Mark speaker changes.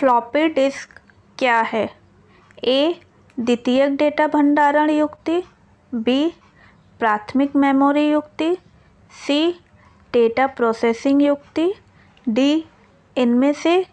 Speaker 1: floppy disk क्या है ए द्वितीयक डेटा भंडारण युक्ति बी प्राथमिक मेमोरी युक्ति सी डेटा प्रोसेसिंग युक्ति डी इनमें से